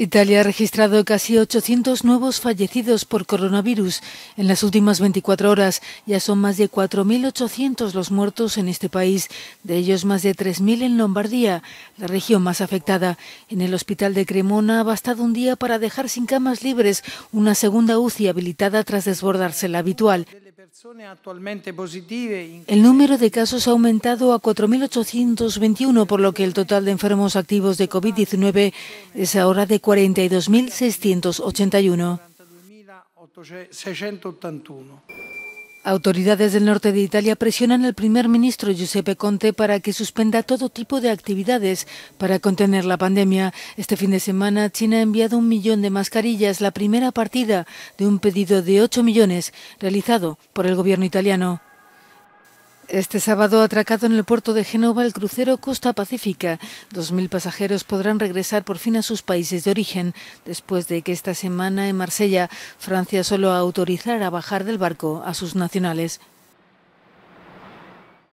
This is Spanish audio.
Italia ha registrado casi 800 nuevos fallecidos por coronavirus en las últimas 24 horas. Ya son más de 4.800 los muertos en este país, de ellos más de 3.000 en Lombardía, la región más afectada. En el hospital de Cremona ha bastado un día para dejar sin camas libres una segunda UCI habilitada tras desbordarse la habitual. El número de casos ha aumentado a 4.821, por lo que el total de enfermos activos de COVID-19 es ahora de 42.681. Autoridades del norte de Italia presionan al primer ministro Giuseppe Conte para que suspenda todo tipo de actividades para contener la pandemia. Este fin de semana, China ha enviado un millón de mascarillas, la primera partida de un pedido de 8 millones realizado por el gobierno italiano. Este sábado atracado en el puerto de Génova el crucero Costa Pacífica. Dos mil pasajeros podrán regresar por fin a sus países de origen después de que esta semana en Marsella Francia solo autorizara bajar del barco a sus nacionales.